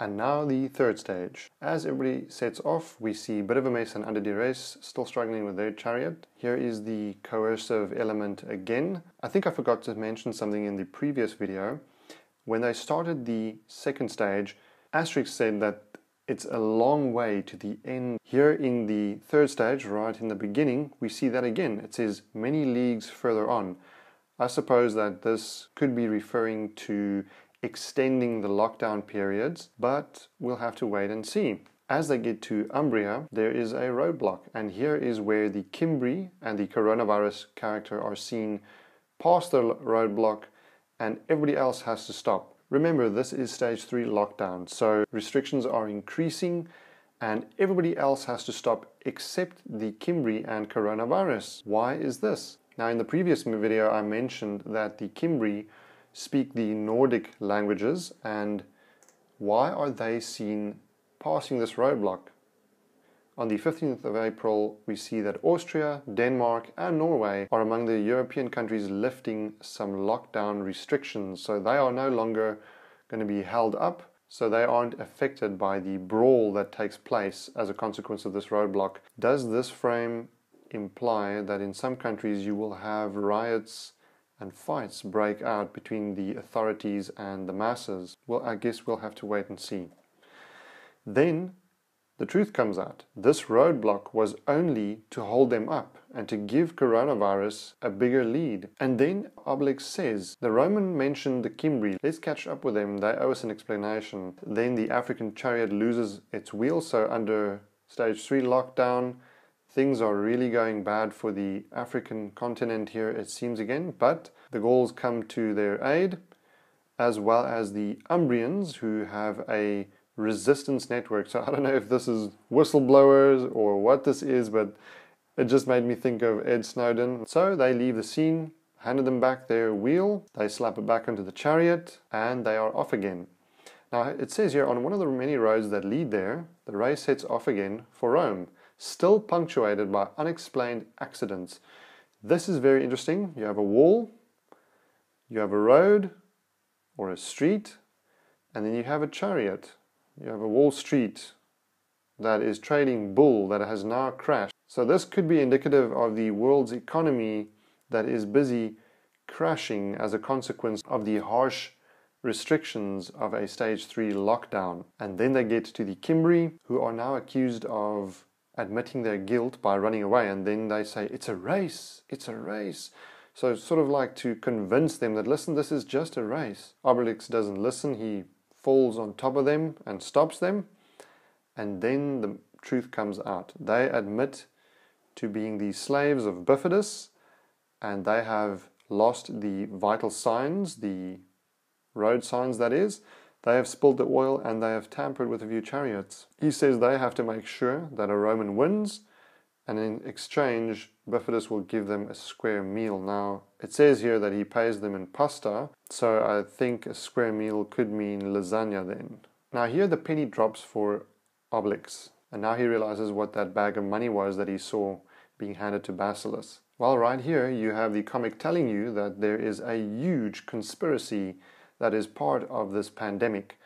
And now the third stage. As everybody sets off, we see bit and under the race still struggling with their chariot. Here is the coercive element again. I think I forgot to mention something in the previous video. When they started the second stage, Asterix said that it's a long way to the end. Here in the third stage, right in the beginning, we see that again. It says many leagues further on. I suppose that this could be referring to extending the lockdown periods, but we'll have to wait and see. As they get to Umbria, there is a roadblock, and here is where the Kimbri and the coronavirus character are seen past the roadblock, and everybody else has to stop. Remember, this is stage 3 lockdown, so restrictions are increasing, and everybody else has to stop except the Kimbri and coronavirus. Why is this? Now, in the previous video, I mentioned that the Kimbri speak the Nordic languages and why are they seen passing this roadblock? On the 15th of April, we see that Austria, Denmark, and Norway are among the European countries lifting some lockdown restrictions. So they are no longer going to be held up, so they aren't affected by the brawl that takes place as a consequence of this roadblock. Does this frame imply that in some countries you will have riots and fights break out between the authorities and the masses, well, I guess we'll have to wait and see. Then the truth comes out. This roadblock was only to hold them up and to give coronavirus a bigger lead. And then Obelix says the Roman mentioned the Cimbri. Let's catch up with them. They owe us an explanation. Then the African chariot loses its wheel, so under stage three lockdown, Things are really going bad for the African continent here, it seems again, but the Gauls come to their aid, as well as the Umbrians, who have a resistance network. So I don't know if this is whistleblowers or what this is, but it just made me think of Ed Snowden. So they leave the scene, handed them back their wheel, they slap it back onto the chariot, and they are off again. Now it says here on one of the many roads that lead there, the race sets off again for Rome still punctuated by unexplained accidents. This is very interesting. You have a wall, you have a road or a street, and then you have a chariot. You have a wall street that is trading bull that has now crashed. So this could be indicative of the world's economy that is busy crashing as a consequence of the harsh restrictions of a stage 3 lockdown. And then they get to the Kimbri, who are now accused of admitting their guilt by running away, and then they say, It's a race, it's a race. So, sort of like to convince them that, listen, this is just a race. Obelix doesn't listen, he falls on top of them and stops them, and then the truth comes out. They admit to being the slaves of Bifidus, and they have lost the vital signs, the road signs that is, they have spilled the oil and they have tampered with a few chariots. He says they have to make sure that a Roman wins, and in exchange, Bifidus will give them a square meal. Now, it says here that he pays them in pasta, so I think a square meal could mean lasagna then. Now, here the penny drops for Oblix, and now he realizes what that bag of money was that he saw being handed to Basilus. Well, right here you have the comic telling you that there is a huge conspiracy that is part of this pandemic.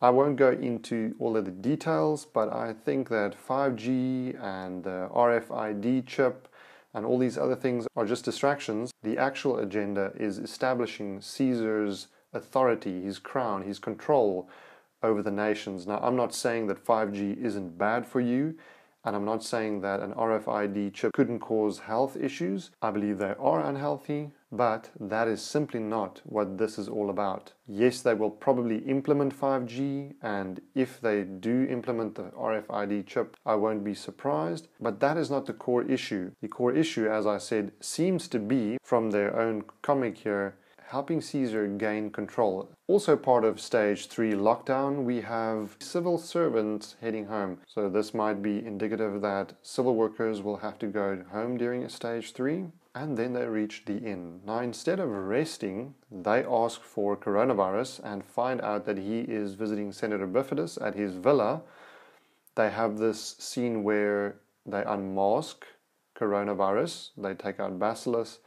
I won't go into all of the details, but I think that 5G and the RFID chip and all these other things are just distractions. The actual agenda is establishing Caesar's authority, his crown, his control over the nations. Now, I'm not saying that 5G isn't bad for you, and I'm not saying that an RFID chip couldn't cause health issues. I believe they are unhealthy, but that is simply not what this is all about. Yes, they will probably implement 5G, and if they do implement the RFID chip, I won't be surprised. But that is not the core issue. The core issue, as I said, seems to be, from their own comic here, helping Caesar gain control. Also, part of stage 3 lockdown, we have civil servants heading home. So, this might be indicative that civil workers will have to go home during stage 3 and then they reach the inn. Now, instead of resting, they ask for coronavirus and find out that he is visiting Senator Bifidus at his villa. They have this scene where they unmask coronavirus, they take out Bacillus,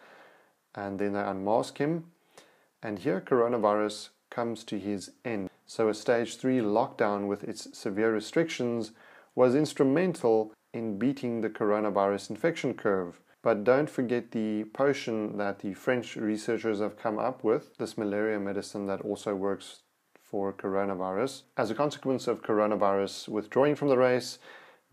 and then they unmask him. And here, coronavirus comes to his end. So, a stage 3 lockdown with its severe restrictions was instrumental in beating the coronavirus infection curve. But don't forget the potion that the French researchers have come up with, this malaria medicine that also works for coronavirus. As a consequence of coronavirus withdrawing from the race,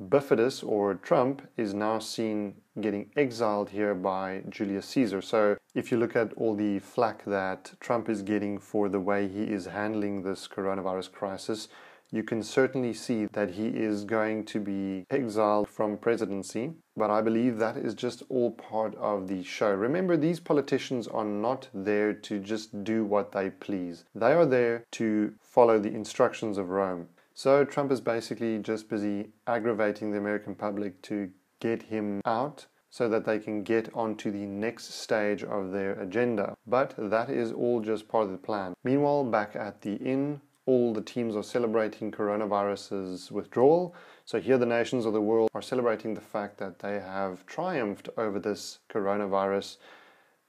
Bifidus or Trump is now seen getting exiled here by Julius Caesar. So, if you look at all the flack that Trump is getting for the way he is handling this coronavirus crisis, you can certainly see that he is going to be exiled from presidency. But I believe that is just all part of the show. Remember, these politicians are not there to just do what they please, they are there to follow the instructions of Rome. So Trump is basically just busy aggravating the American public to get him out so that they can get onto the next stage of their agenda. But that is all just part of the plan. Meanwhile, back at the inn, all the teams are celebrating coronavirus's withdrawal. So here the nations of the world are celebrating the fact that they have triumphed over this coronavirus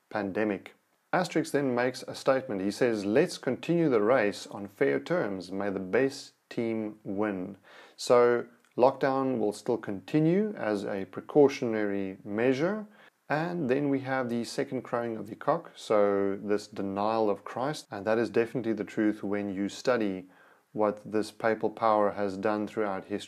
pandemic. Asterix then makes a statement. He says, Let's continue the race on fair terms. May the best team win. So lockdown will still continue as a precautionary measure. And then we have the second crowing of the cock, so this denial of Christ, and that is definitely the truth when you study what this papal power has done throughout history.